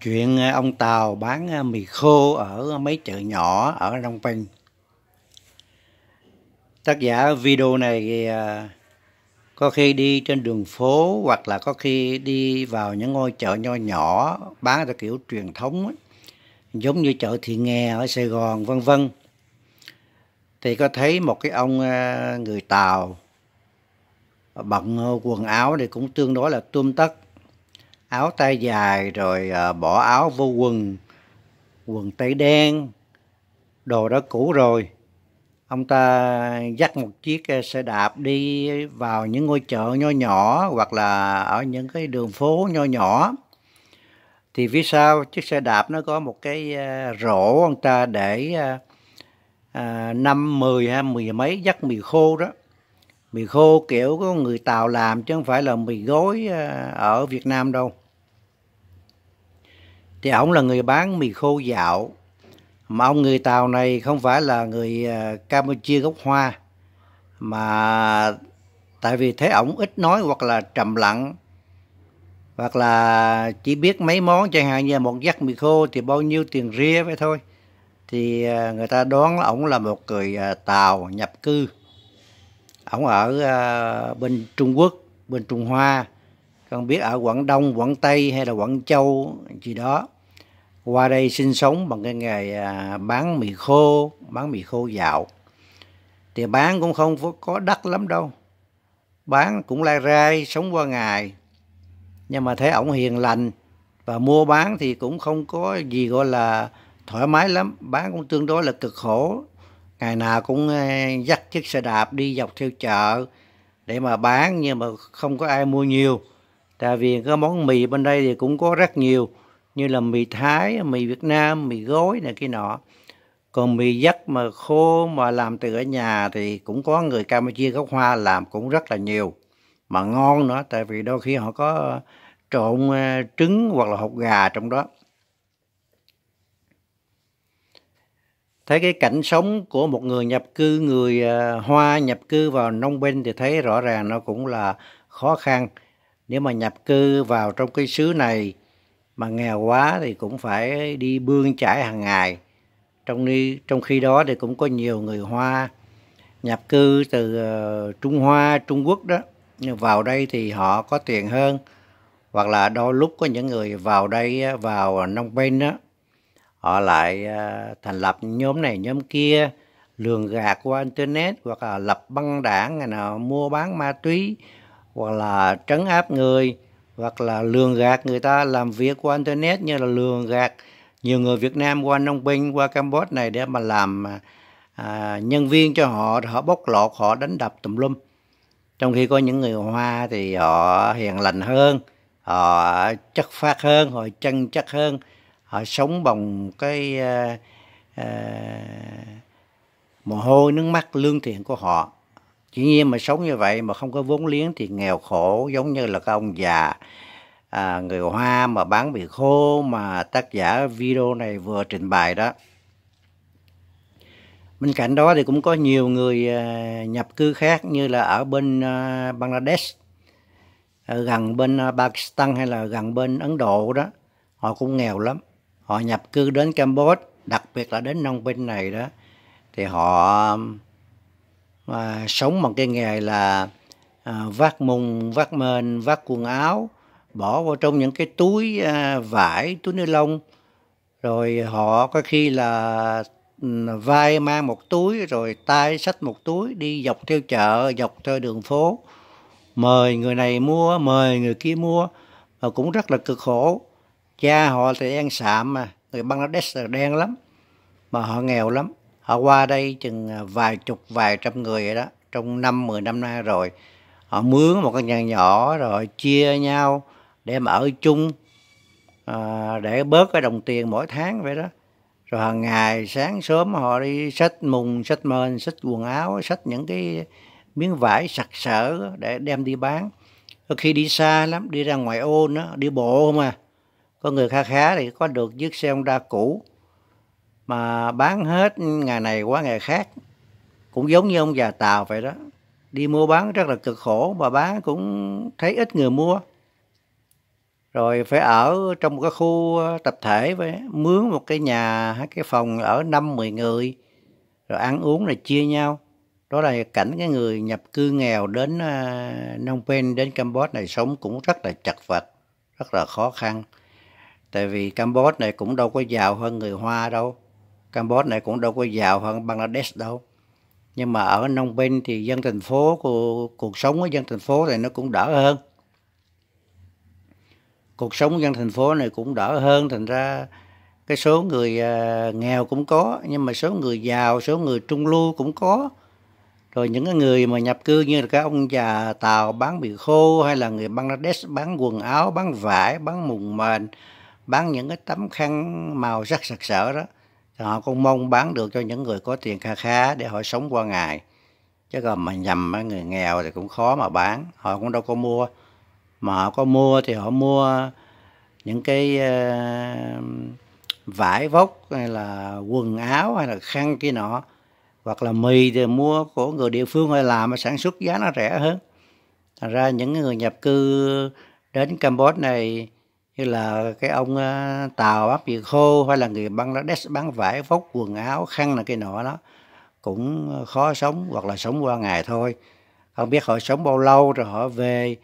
chuyện ờ, ông Tàu bán ờ, mì khô ở mấy chợ nhỏ ở Long Bình Tác giả video này ờ, có khi đi trên đường phố hoặc là có khi đi vào những ngôi chợ nho nhỏ bán theo kiểu truyền thống giống như chợ Thị Nghè ở Sài Gòn vân vân. Thì có thấy một cái ông người Tàu bận quần áo thì cũng tương đối là tươm tất áo tay dài rồi à, bỏ áo vô quần quần tây đen đồ đã cũ rồi ông ta dắt một chiếc ờ, xe đạp đi vào những ngôi chợ nho nhỏ hoặc là ở những cái đường phố nho nhỏ thì phía sau chiếc xe đạp nó có một cái ờ, rổ ông ta để năm mười hay mười mấy dắt mì khô đó mì khô kiểu có người tàu làm chứ không phải là mì gói ở việt nam đâu thì ông là người bán mì khô dạo mà ông người tàu này không phải là người à, campuchia gốc hoa mà tại vì thấy ổng ít nói hoặc là trầm lặng hoặc là chỉ biết mấy món chẳng hạn như một giắc mì khô thì bao nhiêu tiền ria vậy thôi thì à, người ta đoán là ổng là một người à, tàu nhập cư ổng ở bên trung quốc bên trung hoa không biết ở quảng đông quảng tây hay là quảng châu gì đó qua đây sinh sống bằng cái nghề à, bán mì khô bán mì khô dạo thì bán cũng không có đắt lắm đâu bán cũng lai rai sống qua ngày nhưng mà thấy ổng hiền lành và mua bán thì cũng không có gì gọi là thoải mái lắm bán cũng tương đối là cực khổ ngày nào cũng dắt chiếc xe đạp đi dọc theo chợ để mà bán nhưng mà không có ai mua nhiều tại vì cái món mì bên đây thì cũng có rất nhiều như là mì thái mì việt nam mì gói này kia nọ còn mì dắt mà khô mà làm từ ở nhà thì cũng có người campuchia gốc hoa làm cũng rất là nhiều mà ngon nữa tại vì đôi khi họ có trộn ờ, trứng hoặc là hột gà trong đó thấy cái cảnh sống của một người nhập cư người ờ, hoa nhập cư vào nông binh thì thấy rõ ràng nó cũng là khó khăn nếu mà nhập cư vào trong cái xứ này mà nghèo quá thì cũng phải đi bươn chải hàng ngày trong đi trong khi đó thì cũng có nhiều người hoa nhập cư từ ờ, trung hoa trung quốc đó nhưng vào đây thì họ có tiền hơn hoặc là đôi lúc có những người vào đây vào nông bên đó họ lại ờ, thành lập nhóm này nhóm kia lường gạt qua internet hoặc là lập băng đảng ngày nào mua bán ma túy hoặc là trấn áp người hoặc là lường gạt người ta làm việc qua internet như là lường gạt nhiều người Việt Nam qua nông binh qua Campuchia này để mà làm à, à, nhân viên cho họ họ bóc lột họ đánh đập tùm lum trong khi có những người Hoa thì họ hiền lành hơn họ chất phát hơn họ chân chất hơn họ sống bằng cái à, à, mồ hôi nước mắt lương thiện của họ chỉ nhiên mà sống như vậy mà không có vốn liếng thì nghèo khổ giống như là các ông già à, người Hoa mà bán mì khô mà tác giả video này vừa trình bày đó. Bên cạnh đó thì cũng có nhiều người à, nhập cư khác như là ở bên à, Bangladesh, à, gần bên Pakistan hay là gần bên Ấn Độ đó. Họ cũng nghèo lắm. Họ nhập cư đến Campuchia, đặc biệt là đến nông binh này đó. Thì họ và sống bằng cái nghề là à, vác mùng vác mền vác quần áo bỏ vào trong những cái túi à, vải túi ni lông rồi họ có khi là ừ, vai mang một túi rồi tay xách một túi đi dọc theo chợ dọc theo đường phố mời người này mua mời người kia mua và cũng rất là cực khổ cha họ thì đen sạm mà người bangladesh là đen lắm mà họ nghèo lắm họ qua đây chừng à, vài chục vài trăm người vậy đó trong năm mười năm nay rồi họ mướn một căn nhà nhỏ rồi chia nhau để mà ở chung à, để bớt cái đồng tiền mỗi tháng vậy đó rồi hàng ngày sáng sớm họ đi xách mùng xách mền xách quần áo xách những cái miếng vải sặc sỡ để đem đi bán có khi đi xa lắm đi ra ngoài ô nữa đi bộ không à có người khá khá thì có được chiếc xe Honda cũ mà bán hết ngày này qua ngày khác cũng giống như ông già tàu vậy đó đi mua bán rất là cực khổ mà bán cũng thấy ít người mua rồi phải ở trong một cái khu ờ, tập thể với mướn một cái nhà hay cái phòng ở năm mười người rồi ăn uống là chia nhau đó là cảnh cái người nhập cư nghèo đến ờ, Phnom Penh đến Campuchia này sống cũng rất là chật vật rất là khó khăn tại vì Campuchia này cũng đâu có giàu hơn người Hoa đâu Campuchia này cũng đâu có giàu hơn Bangladesh đâu nhưng mà ở nông binh thì dân thành phố cuộc, sống của dân thành phố này nó cũng đỡ hơn cuộc sống của dân thành phố này cũng đỡ hơn thành ra cái số người à, nghèo cũng có nhưng mà số người giàu số người trung lưu cũng có rồi những cái người mà nhập cư như là các ông già tàu bán bì khô hay là người Bangladesh bán quần áo bán vải bán mùng mền bán những cái tấm khăn màu sắc sặc sỡ đó họ cũng mong bán được cho những người có tiền kha khá để họ sống qua ngày. Chứ còn mà nhầm người nghèo thì cũng khó mà bán, họ cũng đâu có mua. Mà họ có mua thì họ mua những cái uh, vải vóc hay là quần áo hay là khăn kia nọ hoặc là mì thì mua của người địa phương hay làm mà sản xuất giá nó rẻ hơn thành ra những người nhập cư đến Campuchia này như là cái ông ờ, tàu bắp việc khô hay là người bangladesh bán vải vóc quần áo khăn là cái nọ đó cũng ờ, khó sống hoặc là sống qua ngày thôi không biết họ sống bao lâu rồi họ về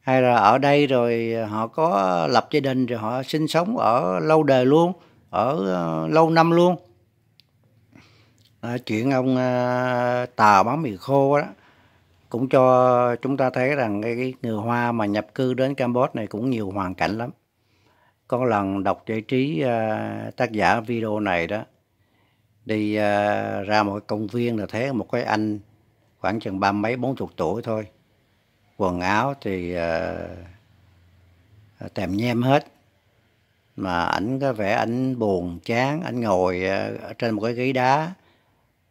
hay là ở đây rồi họ có lập gia đình rồi họ sinh sống ở lâu đời luôn ở ờ, lâu năm luôn chuyện ông tàu bắp mì khô đó cũng cho chúng ta thấy rằng cái người hoa mà nhập cư đến campuchia này cũng nhiều hoàn cảnh lắm có lần đọc giải trí uh, tác giả video này đó đi uh, ra một cái công viên là thấy một cái anh khoảng chừng ba mấy bốn chục tuổi thôi quần áo thì uh, tèm nhem hết mà ảnh có vẻ ảnh buồn chán ảnh ngồi uh, trên một cái ghế đá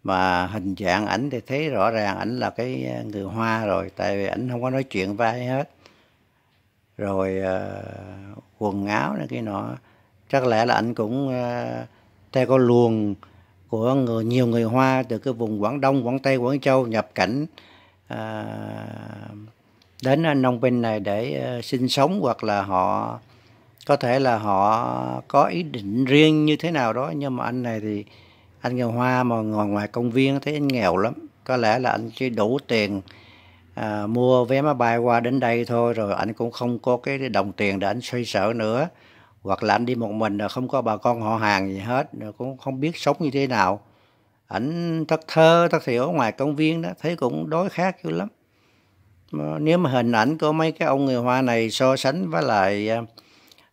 mà hình dạng ảnh thì thấy rõ ràng ảnh là cái người hoa rồi tại vì ảnh không có nói chuyện với ai hết rồi uh, quần áo này kia nọ chắc lẽ là anh cũng uh, theo con luồng của người, nhiều người Hoa từ cái vùng Quảng Đông, Quảng Tây, Quảng Châu nhập cảnh à, đến nông bên này để uh, sinh sống hoặc là họ có thể là họ có ý định riêng như thế nào đó nhưng mà anh này thì anh người Hoa mà ngồi ngoài công viên thấy anh nghèo lắm có lẽ là anh chỉ đủ tiền à, mua vé máy bay qua đến đây thôi rồi anh cũng không có cái đồng tiền để anh xoay sở nữa hoặc là anh đi một mình rồi không có bà con họ hàng gì hết rồi cũng không biết sống như thế nào ảnh thất thơ thất thiểu ở ngoài công viên đó thấy cũng đói khát dữ lắm nếu mà hình ảnh của mấy cái ông người hoa này so sánh với lại à,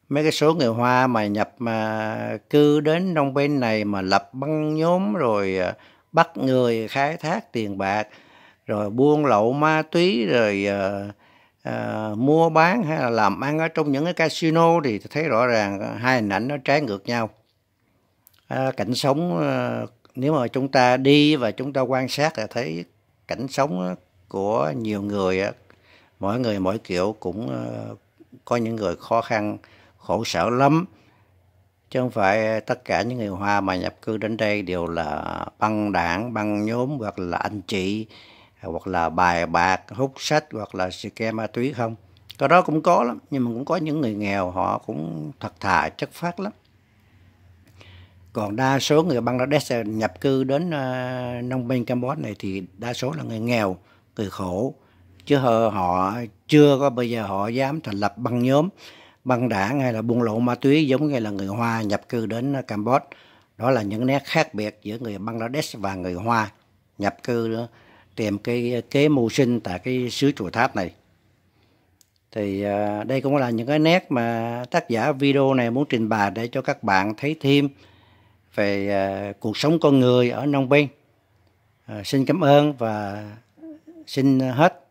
mấy cái số người hoa mà nhập mà cư đến đông bên này mà lập băng nhóm rồi à, bắt người khai thác tiền bạc rồi buôn lậu ma túy rồi uh, uh, mua bán hay là làm ăn ở trong những cái casino thì thấy rõ ràng hai hình ảnh nó trái ngược nhau à, cảnh sống uh, nếu mà chúng ta đi và chúng ta quan sát là thấy cảnh sống của nhiều người mỗi người mỗi kiểu cũng có những người khó khăn khổ sở lắm chứ không phải tất cả những người hoa mà nhập cư đến đây đều là băng đảng băng nhóm hoặc là anh chị hoặc là bài bạc hút sách hoặc là scam ma túy không cái đó cũng có lắm nhưng mà cũng có những người nghèo họ cũng thật thà chất phát lắm còn đa số người Bangladesh nhập cư đến uh, nông bên Campuchia này thì đa số là người nghèo, người khổ chứ họ, họ chưa có bây giờ họ dám thành lập băng nhóm, băng đảng hay là buôn lậu ma túy giống như là người Hoa nhập cư đến ờ, Campuchia. Đó là những nét khác biệt giữa người Bangladesh và người Hoa nhập cư nữa tìm cái kế mưu sinh tại cái xứ chùa tháp này thì à, đây cũng là những cái nét mà tác giả video này muốn trình bày để cho các bạn thấy thêm về à, cuộc sống con người ở Nông Bên. À, xin cảm ơn và xin hết